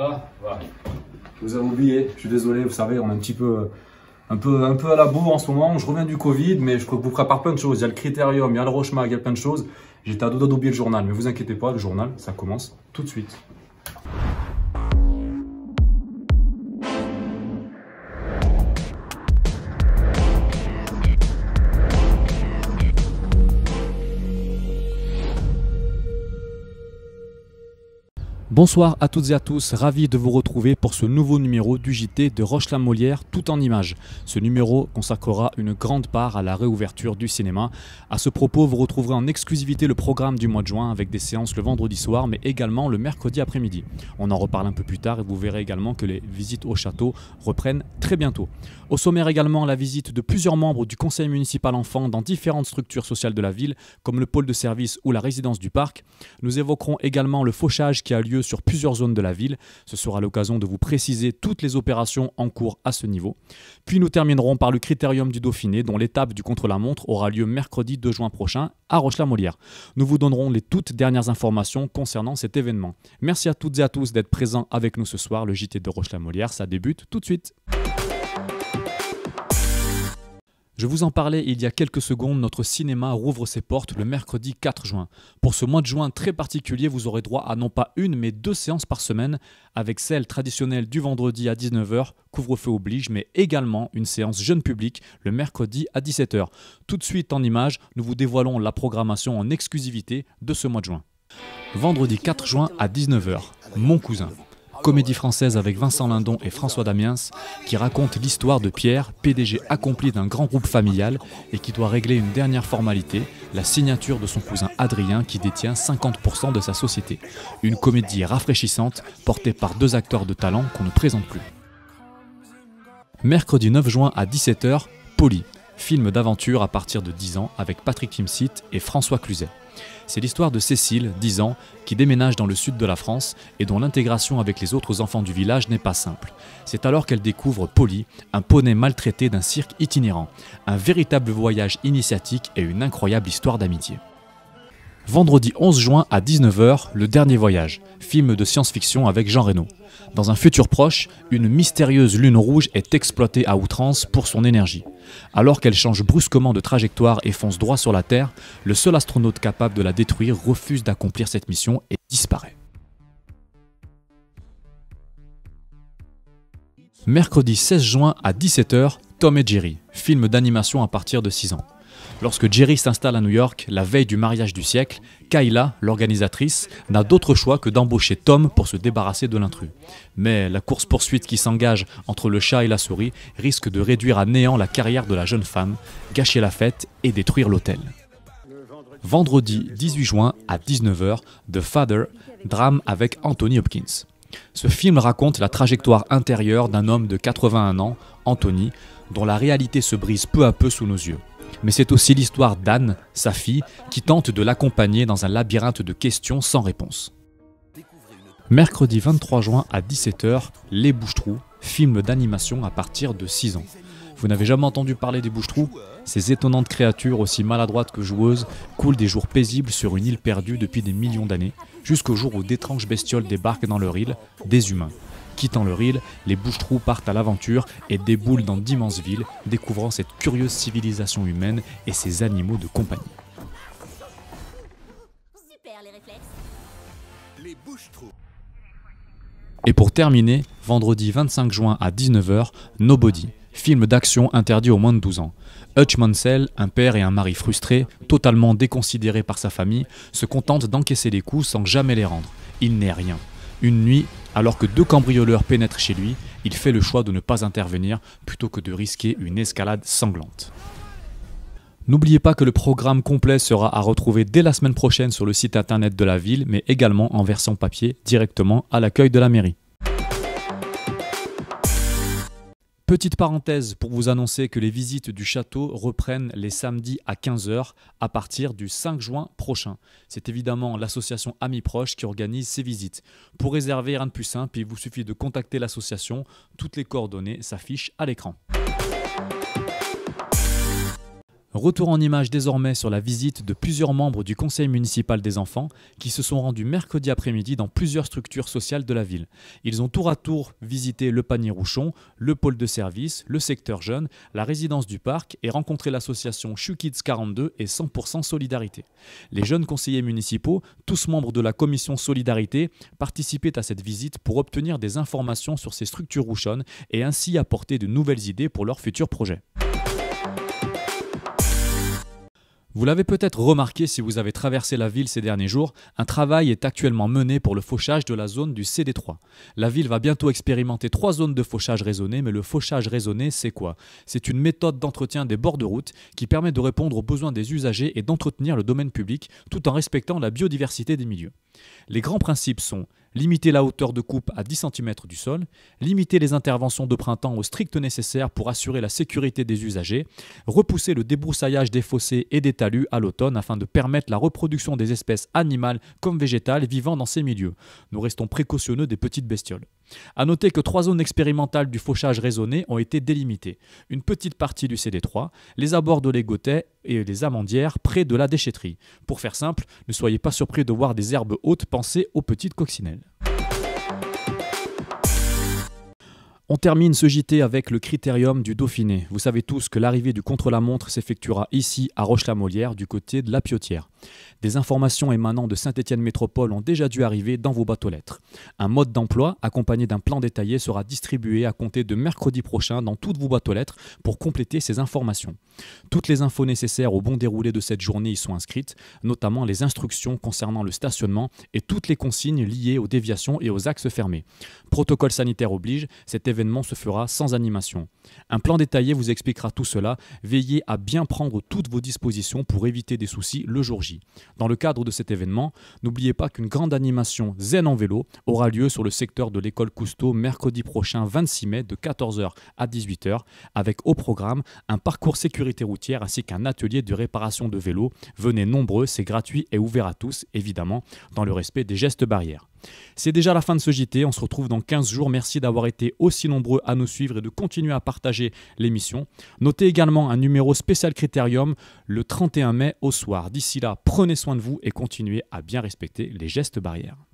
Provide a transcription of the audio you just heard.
Ah, voilà. Je vous avez oublié, je suis désolé, vous savez, on est un petit peu, un peu, un peu à la boue en ce moment. Je reviens du Covid, mais je vous prépare plein de choses. Il y a le Critérium, il y a le Rochemag, il y a plein de choses. J'étais à dos d'oublier le journal, mais vous inquiétez pas, le journal, ça commence tout de suite. Bonsoir à toutes et à tous, ravi de vous retrouver pour ce nouveau numéro du JT de Roche-la-Molière tout en images. Ce numéro consacrera une grande part à la réouverture du cinéma. À ce propos, vous retrouverez en exclusivité le programme du mois de juin avec des séances le vendredi soir mais également le mercredi après-midi. On en reparle un peu plus tard et vous verrez également que les visites au château reprennent très bientôt. Au sommaire également la visite de plusieurs membres du conseil municipal enfant dans différentes structures sociales de la ville comme le pôle de service ou la résidence du parc. Nous évoquerons également le fauchage qui a lieu sur plusieurs zones de la ville. Ce sera l'occasion de vous préciser toutes les opérations en cours à ce niveau. Puis nous terminerons par le critérium du Dauphiné, dont l'étape du contre-la-montre aura lieu mercredi 2 juin prochain à roche molière Nous vous donnerons les toutes dernières informations concernant cet événement. Merci à toutes et à tous d'être présents avec nous ce soir. Le JT de roche molière ça débute tout de suite. Je vous en parlais il y a quelques secondes, notre cinéma rouvre ses portes le mercredi 4 juin. Pour ce mois de juin très particulier, vous aurez droit à non pas une mais deux séances par semaine, avec celle traditionnelle du vendredi à 19h, couvre-feu oblige, mais également une séance jeune public le mercredi à 17h. Tout de suite en images, nous vous dévoilons la programmation en exclusivité de ce mois de juin. Vendredi 4 juin à 19h, mon cousin comédie française avec Vincent Lindon et François Damiens qui raconte l'histoire de Pierre, PDG accompli d'un grand groupe familial et qui doit régler une dernière formalité, la signature de son cousin Adrien qui détient 50% de sa société. Une comédie rafraîchissante portée par deux acteurs de talent qu'on ne présente plus. Mercredi 9 juin à 17h, Poli, film d'aventure à partir de 10 ans avec Patrick Timsit et François Cluzet. C'est l'histoire de Cécile, 10 ans, qui déménage dans le sud de la France et dont l'intégration avec les autres enfants du village n'est pas simple. C'est alors qu'elle découvre Polly, un poney maltraité d'un cirque itinérant. Un véritable voyage initiatique et une incroyable histoire d'amitié vendredi 11 juin à 19h, Le Dernier Voyage, film de science-fiction avec Jean Reno. Dans un futur proche, une mystérieuse lune rouge est exploitée à outrance pour son énergie. Alors qu'elle change brusquement de trajectoire et fonce droit sur la Terre, le seul astronaute capable de la détruire refuse d'accomplir cette mission et disparaît. Mercredi 16 juin à 17h, Tom et Jerry, film d'animation à partir de 6 ans. Lorsque Jerry s'installe à New York, la veille du mariage du siècle, Kayla, l'organisatrice, n'a d'autre choix que d'embaucher Tom pour se débarrasser de l'intrus. Mais la course-poursuite qui s'engage entre le chat et la souris risque de réduire à néant la carrière de la jeune femme, gâcher la fête et détruire l'hôtel. Vendredi 18 juin à 19h, The Father, drame avec Anthony Hopkins. Ce film raconte la trajectoire intérieure d'un homme de 81 ans, Anthony, dont la réalité se brise peu à peu sous nos yeux mais c'est aussi l'histoire d'Anne, sa fille, qui tente de l'accompagner dans un labyrinthe de questions sans réponse. Mercredi 23 juin à 17h, Les bouchetroux film d'animation à partir de 6 ans. Vous n'avez jamais entendu parler des bouchetroux Ces étonnantes créatures, aussi maladroites que joueuses, coulent des jours paisibles sur une île perdue depuis des millions d'années, jusqu'au jour où d'étranges bestioles débarquent dans leur île, des humains. Quittant le Ril, les Bouchetrous partent à l'aventure et déboulent dans d'immenses villes, découvrant cette curieuse civilisation humaine et ses animaux de compagnie. Et pour terminer, vendredi 25 juin à 19h, Nobody, film d'action interdit aux moins de 12 ans. Hutch Mansell, un père et un mari frustrés, totalement déconsidérés par sa famille, se contente d'encaisser les coups sans jamais les rendre. Il n'est rien. Une nuit, alors que deux cambrioleurs pénètrent chez lui, il fait le choix de ne pas intervenir plutôt que de risquer une escalade sanglante. N'oubliez pas que le programme complet sera à retrouver dès la semaine prochaine sur le site internet de la ville, mais également en versant papier directement à l'accueil de la mairie. Petite parenthèse pour vous annoncer que les visites du château reprennent les samedis à 15h à partir du 5 juin prochain. C'est évidemment l'association Amis Proches qui organise ces visites. Pour réserver, rien de plus simple, il vous suffit de contacter l'association. Toutes les coordonnées s'affichent à l'écran. Retour en image désormais sur la visite de plusieurs membres du conseil municipal des enfants qui se sont rendus mercredi après-midi dans plusieurs structures sociales de la ville. Ils ont tour à tour visité le panier Rouchon, le pôle de service, le secteur jeune, la résidence du parc et rencontré l'association Shoe Kids 42 et 100% Solidarité. Les jeunes conseillers municipaux, tous membres de la commission Solidarité, participaient à cette visite pour obtenir des informations sur ces structures rouchonnes et ainsi apporter de nouvelles idées pour leurs futurs projets. Vous l'avez peut-être remarqué si vous avez traversé la ville ces derniers jours, un travail est actuellement mené pour le fauchage de la zone du CD3. La ville va bientôt expérimenter trois zones de fauchage raisonné, mais le fauchage raisonné, c'est quoi C'est une méthode d'entretien des bords de route qui permet de répondre aux besoins des usagers et d'entretenir le domaine public tout en respectant la biodiversité des milieux. Les grands principes sont limiter la hauteur de coupe à 10 cm du sol, limiter les interventions de printemps au strict nécessaire pour assurer la sécurité des usagers, repousser le débroussaillage des fossés et des talus à l'automne afin de permettre la reproduction des espèces animales comme végétales vivant dans ces milieux. Nous restons précautionneux des petites bestioles. A noter que trois zones expérimentales du fauchage raisonné ont été délimitées. Une petite partie du CD3, les abords de l'Égotet et les amandières près de la déchetterie. Pour faire simple, ne soyez pas surpris de voir des herbes hautes pensées aux petites coccinelles. On termine ce JT avec le critérium du Dauphiné. Vous savez tous que l'arrivée du contre-la-montre s'effectuera ici à Roche-la-Molière du côté de la Piotière. Des informations émanant de saint etienne Métropole ont déjà dû arriver dans vos bateaux lettres. Un mode d'emploi accompagné d'un plan détaillé sera distribué à compter de mercredi prochain dans toutes vos bateaux lettres pour compléter ces informations. Toutes les infos nécessaires au bon déroulé de cette journée y sont inscrites, notamment les instructions concernant le stationnement et toutes les consignes liées aux déviations et aux axes fermés. Protocole sanitaire oblige, cet événement se fera sans animation. Un plan détaillé vous expliquera tout cela. Veillez à bien prendre toutes vos dispositions pour éviter des soucis le jour J. Dans le cadre de cet événement, n'oubliez pas qu'une grande animation zen en vélo aura lieu sur le secteur de l'école Cousteau mercredi prochain 26 mai de 14h à 18h avec au programme un parcours sécurité routière ainsi qu'un atelier de réparation de vélos. Venez nombreux, c'est gratuit et ouvert à tous, évidemment, dans le respect des gestes barrières. C'est déjà la fin de ce JT, on se retrouve dans 15 jours. Merci d'avoir été aussi nombreux à nous suivre et de continuer à partager l'émission. Notez également un numéro spécial Critérium le 31 mai au soir. D'ici là, prenez soin de vous et continuez à bien respecter les gestes barrières.